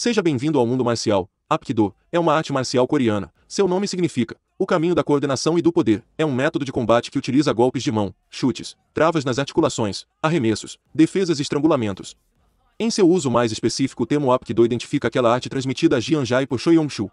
Seja bem-vindo ao mundo marcial. Apkido é uma arte marcial coreana. Seu nome significa o caminho da coordenação e do poder. É um método de combate que utiliza golpes de mão, chutes, travas nas articulações, arremessos, defesas e estrangulamentos. Em seu uso mais específico, o termo Apkido identifica aquela arte transmitida a Jianjai por Shoyongshu,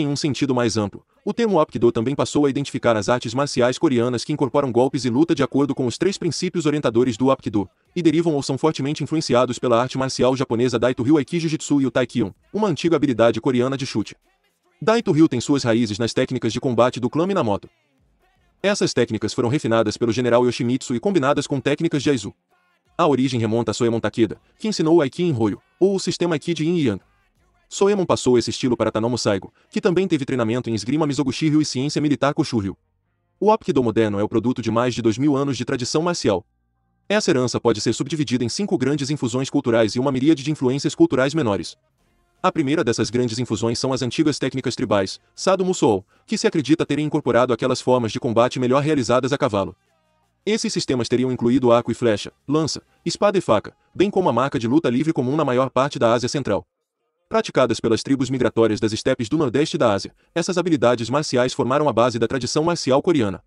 em um sentido mais amplo, o termo Apkido também passou a identificar as artes marciais coreanas que incorporam golpes e luta de acordo com os três princípios orientadores do Apkido, e derivam ou são fortemente influenciados pela arte marcial japonesa Daito Ryu Aiki Jiu-Jitsu e o Taikion, uma antiga habilidade coreana de chute. Daito Ryu tem suas raízes nas técnicas de combate do clã Minamoto. Essas técnicas foram refinadas pelo general Yoshimitsu e combinadas com técnicas de Aizu. A origem remonta a Soemon Takeda, que ensinou o Aiki em Ryu, ou o sistema de Yin Yang, Soemon passou esse estilo para Tanomo Saigo, que também teve treinamento em esgrima Mizoguchiryu e ciência militar Koshuryu. O Apkido moderno é o produto de mais de dois mil anos de tradição marcial. Essa herança pode ser subdividida em cinco grandes infusões culturais e uma miríade de influências culturais menores. A primeira dessas grandes infusões são as antigas técnicas tribais, Sado Musou, que se acredita terem incorporado aquelas formas de combate melhor realizadas a cavalo. Esses sistemas teriam incluído arco e flecha, lança, espada e faca, bem como a marca de luta livre comum na maior parte da Ásia Central praticadas pelas tribos migratórias das estepes do Nordeste da Ásia, essas habilidades marciais formaram a base da tradição marcial coreana.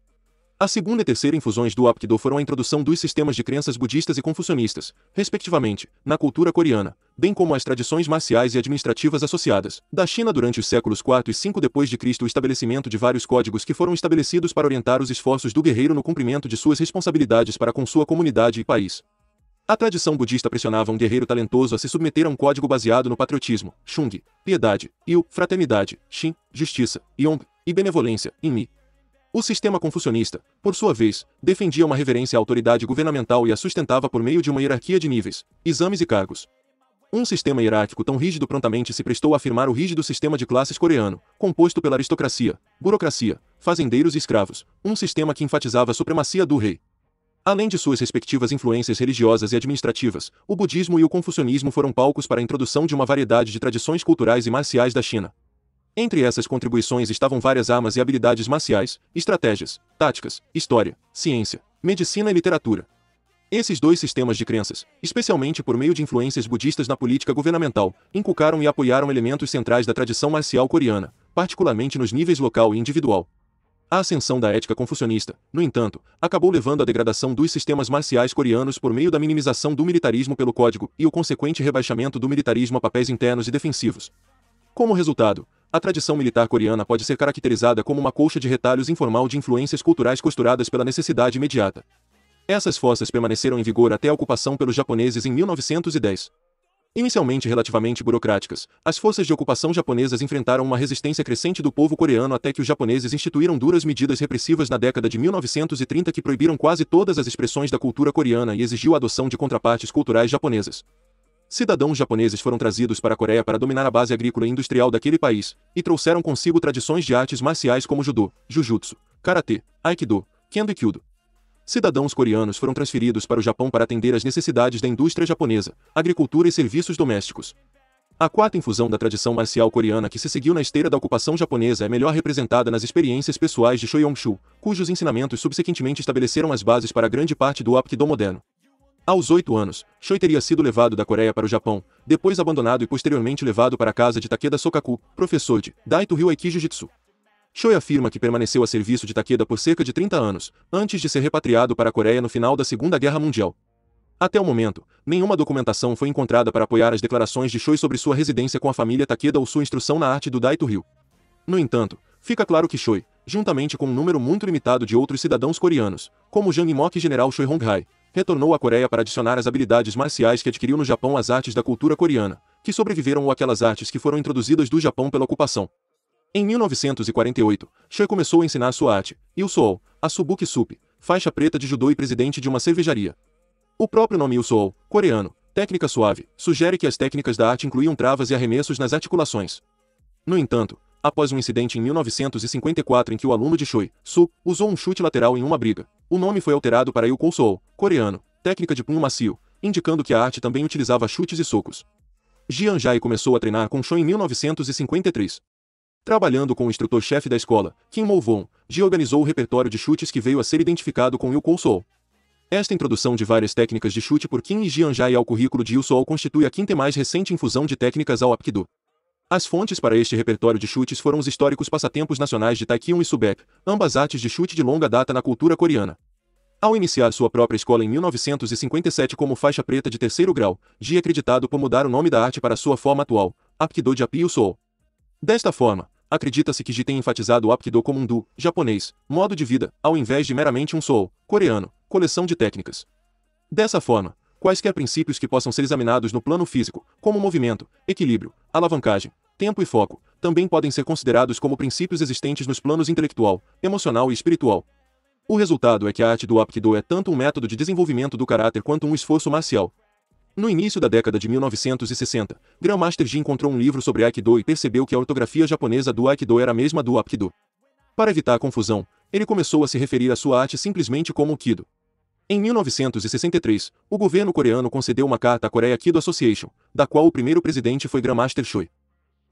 A segunda e terceira infusões do Apkido foram a introdução dos sistemas de crenças budistas e confucionistas, respectivamente, na cultura coreana, bem como as tradições marciais e administrativas associadas. Da China durante os séculos IV e V depois de Cristo, o estabelecimento de vários códigos que foram estabelecidos para orientar os esforços do guerreiro no cumprimento de suas responsabilidades para com sua comunidade e país. A tradição budista pressionava um guerreiro talentoso a se submeter a um código baseado no patriotismo, Shung, piedade, Yu, fraternidade, Shin, justiça, Yong, e benevolência, mi. O sistema confucionista, por sua vez, defendia uma reverência à autoridade governamental e a sustentava por meio de uma hierarquia de níveis, exames e cargos. Um sistema hierárquico tão rígido prontamente se prestou a afirmar o rígido sistema de classes coreano, composto pela aristocracia, burocracia, fazendeiros e escravos, um sistema que enfatizava a supremacia do rei, Além de suas respectivas influências religiosas e administrativas, o budismo e o confucionismo foram palcos para a introdução de uma variedade de tradições culturais e marciais da China. Entre essas contribuições estavam várias armas e habilidades marciais, estratégias, táticas, história, ciência, medicina e literatura. Esses dois sistemas de crenças, especialmente por meio de influências budistas na política governamental, inculcaram e apoiaram elementos centrais da tradição marcial coreana, particularmente nos níveis local e individual. A ascensão da ética confucionista, no entanto, acabou levando à degradação dos sistemas marciais coreanos por meio da minimização do militarismo pelo código e o consequente rebaixamento do militarismo a papéis internos e defensivos. Como resultado, a tradição militar coreana pode ser caracterizada como uma colcha de retalhos informal de influências culturais costuradas pela necessidade imediata. Essas forças permaneceram em vigor até a ocupação pelos japoneses em 1910. Inicialmente relativamente burocráticas, as forças de ocupação japonesas enfrentaram uma resistência crescente do povo coreano até que os japoneses instituíram duras medidas repressivas na década de 1930 que proibiram quase todas as expressões da cultura coreana e exigiu a adoção de contrapartes culturais japonesas. Cidadãos japoneses foram trazidos para a Coreia para dominar a base agrícola e industrial daquele país, e trouxeram consigo tradições de artes marciais como judô, jujutsu, karatê, aikido, kendo e kyudo cidadãos coreanos foram transferidos para o Japão para atender às necessidades da indústria japonesa, agricultura e serviços domésticos. A quarta infusão da tradição marcial coreana que se seguiu na esteira da ocupação japonesa é melhor representada nas experiências pessoais de Shoyong-shu, cujos ensinamentos subsequentemente estabeleceram as bases para grande parte do Apkido moderno. Aos oito anos, Choi teria sido levado da Coreia para o Japão, depois abandonado e posteriormente levado para a casa de Takeda Sokaku, professor de Daito Ryu Aikijujutsu. Choi afirma que permaneceu a serviço de Takeda por cerca de 30 anos, antes de ser repatriado para a Coreia no final da Segunda Guerra Mundial. Até o momento, nenhuma documentação foi encontrada para apoiar as declarações de Choi sobre sua residência com a família Takeda ou sua instrução na arte do Daito Ryu. No entanto, fica claro que Choi, juntamente com um número muito limitado de outros cidadãos coreanos, como Jang Imok e General Choi Hong-hai, retornou à Coreia para adicionar as habilidades marciais que adquiriu no Japão às artes da cultura coreana, que sobreviveram ou aquelas artes que foram introduzidas do Japão pela ocupação. Em 1948, Choi começou a ensinar sua arte, Il Suo, a Subuki Sup, faixa preta de judô e presidente de uma cervejaria. O próprio nome Il Suo, coreano, técnica suave, sugere que as técnicas da arte incluíam travas e arremessos nas articulações. No entanto, após um incidente em 1954 em que o aluno de Choi, Su, usou um chute lateral em uma briga, o nome foi alterado para Il Kou Suo, coreano, técnica de punho macio, indicando que a arte também utilizava chutes e socos. Jian Jai começou a treinar com Choi em 1953. Trabalhando com o instrutor-chefe da escola, Kim Mouvon, Ji organizou o repertório de chutes que veio a ser identificado com Yu Kou Sol. Esta introdução de várias técnicas de chute por Kim e Jianjai ao currículo de Yu Sol constitui a quinta e mais recente infusão de técnicas ao Apkido. As fontes para este repertório de chutes foram os históricos passatempos nacionais de Taekyung e Subek, ambas artes de chute de longa data na cultura coreana. Ao iniciar sua própria escola em 1957 como faixa preta de terceiro grau, Ji é acreditado por mudar o nome da arte para sua forma atual, Apkido de Apio Sol. Desta forma, Acredita-se que Ji tem enfatizado o Apkido como um do, japonês, modo de vida, ao invés de meramente um sou, coreano, coleção de técnicas. Dessa forma, quaisquer princípios que possam ser examinados no plano físico, como movimento, equilíbrio, alavancagem, tempo e foco, também podem ser considerados como princípios existentes nos planos intelectual, emocional e espiritual. O resultado é que a arte do Apkido é tanto um método de desenvolvimento do caráter quanto um esforço marcial, no início da década de 1960, Grandmaster Ji encontrou um livro sobre Aikido e percebeu que a ortografia japonesa do Aikido era a mesma do Apkido. Para evitar a confusão, ele começou a se referir à sua arte simplesmente como Kido. Em 1963, o governo coreano concedeu uma carta à Korea Kido Association, da qual o primeiro presidente foi Grandmaster Choi.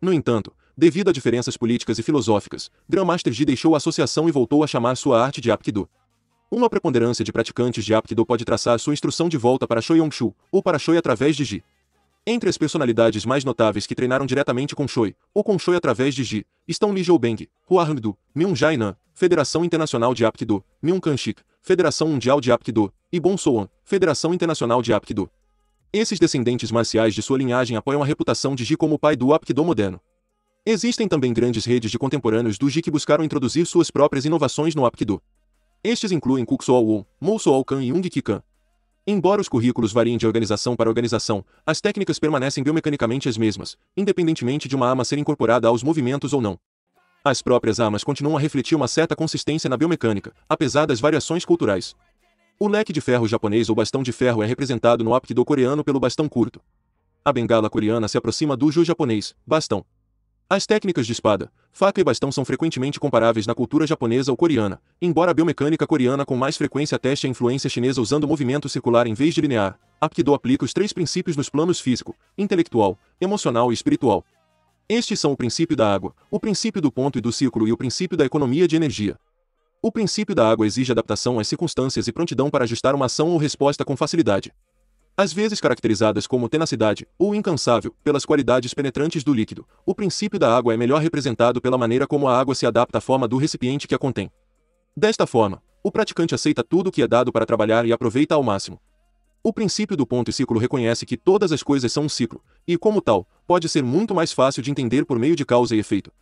No entanto, devido a diferenças políticas e filosóficas, Grandmaster Ji deixou a associação e voltou a chamar sua arte de Apkido. Uma preponderância de praticantes de Apkido pode traçar sua instrução de volta para Shoyongshu, ou para Shoy através de Ji. Entre as personalidades mais notáveis que treinaram diretamente com Shoy, ou com Shoy através de Ji, estão Li Joubeng, Hua Hangdu, Myung Jainan, Federação Internacional de Apkido, Myung Kanshik, Federação Mundial de Apkido, e Bon Soan, Federação Internacional de Apkido. Esses descendentes marciais de sua linhagem apoiam a reputação de Ji como o pai do Apkido moderno. Existem também grandes redes de contemporâneos do Ji que buscaram introduzir suas próprias inovações no Apkido. Estes incluem Kuxuo-Won, Mousuo-Kan e Yung ki Embora os currículos variem de organização para organização, as técnicas permanecem biomecanicamente as mesmas, independentemente de uma arma ser incorporada aos movimentos ou não. As próprias armas continuam a refletir uma certa consistência na biomecânica, apesar das variações culturais. O leque de ferro japonês ou bastão de ferro é representado no Apkido coreano pelo bastão curto. A bengala coreana se aproxima do Ju japonês, bastão. As técnicas de espada, faca e bastão são frequentemente comparáveis na cultura japonesa ou coreana, embora a biomecânica coreana com mais frequência teste a influência chinesa usando movimento circular em vez de linear. Apkido aplica os três princípios nos planos físico, intelectual, emocional e espiritual. Estes são o princípio da água, o princípio do ponto e do círculo e o princípio da economia de energia. O princípio da água exige adaptação às circunstâncias e prontidão para ajustar uma ação ou resposta com facilidade às vezes caracterizadas como tenacidade ou incansável, pelas qualidades penetrantes do líquido. O princípio da água é melhor representado pela maneira como a água se adapta à forma do recipiente que a contém. Desta forma, o praticante aceita tudo o que é dado para trabalhar e aproveita ao máximo. O princípio do ponto e ciclo reconhece que todas as coisas são um ciclo, e, como tal, pode ser muito mais fácil de entender por meio de causa e efeito.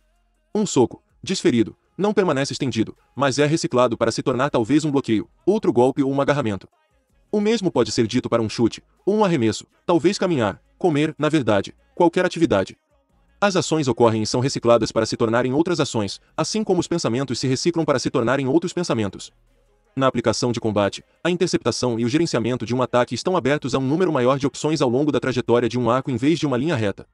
Um soco, desferido, não permanece estendido, mas é reciclado para se tornar talvez um bloqueio, outro golpe ou um agarramento. O mesmo pode ser dito para um chute, ou um arremesso, talvez caminhar, comer, na verdade, qualquer atividade. As ações ocorrem e são recicladas para se tornarem outras ações, assim como os pensamentos se reciclam para se tornarem outros pensamentos. Na aplicação de combate, a interceptação e o gerenciamento de um ataque estão abertos a um número maior de opções ao longo da trajetória de um arco em vez de uma linha reta.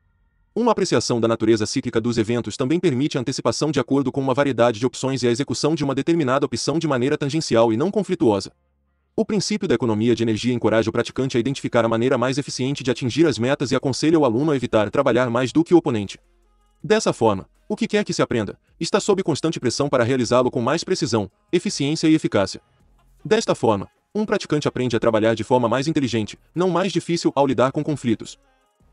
Uma apreciação da natureza cíclica dos eventos também permite a antecipação de acordo com uma variedade de opções e a execução de uma determinada opção de maneira tangencial e não conflituosa. O princípio da economia de energia encoraja o praticante a identificar a maneira mais eficiente de atingir as metas e aconselha o aluno a evitar trabalhar mais do que o oponente. Dessa forma, o que quer que se aprenda, está sob constante pressão para realizá-lo com mais precisão, eficiência e eficácia. Desta forma, um praticante aprende a trabalhar de forma mais inteligente, não mais difícil ao lidar com conflitos.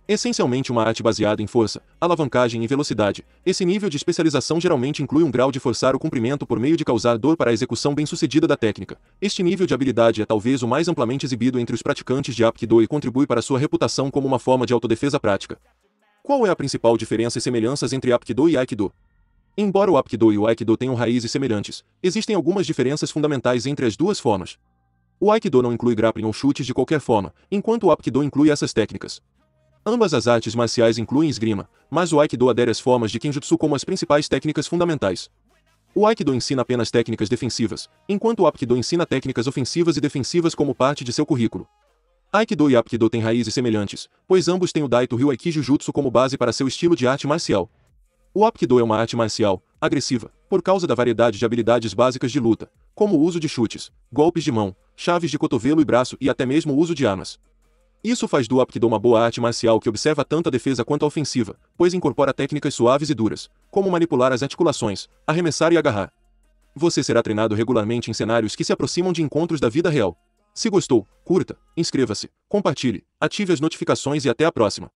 Essencialmente uma arte baseada em força, alavancagem e velocidade, esse nível de especialização geralmente inclui um grau de forçar o cumprimento por meio de causar dor para a execução bem-sucedida da técnica. Este nível de habilidade é talvez o mais amplamente exibido entre os praticantes de Aikido e contribui para sua reputação como uma forma de autodefesa prática. Qual é a principal diferença e semelhanças entre Aikido e Aikido? Embora o Aikido e o Aikido tenham raízes semelhantes, existem algumas diferenças fundamentais entre as duas formas. O Aikido não inclui grappling ou chutes de qualquer forma, enquanto o Aikido inclui essas técnicas. Ambas as artes marciais incluem esgrima, mas o Aikido adere às formas de Kenjutsu como as principais técnicas fundamentais. O Aikido ensina apenas técnicas defensivas, enquanto o Apkido ensina técnicas ofensivas e defensivas como parte de seu currículo. Aikido e Apkido têm raízes semelhantes, pois ambos têm o Daito Ryu Aikijujutsu como base para seu estilo de arte marcial. O Apkido é uma arte marcial, agressiva, por causa da variedade de habilidades básicas de luta, como o uso de chutes, golpes de mão, chaves de cotovelo e braço e até mesmo o uso de armas. Isso faz do Apkido uma boa arte marcial que observa tanto a defesa quanto a ofensiva, pois incorpora técnicas suaves e duras, como manipular as articulações, arremessar e agarrar. Você será treinado regularmente em cenários que se aproximam de encontros da vida real. Se gostou, curta, inscreva-se, compartilhe, ative as notificações e até a próxima.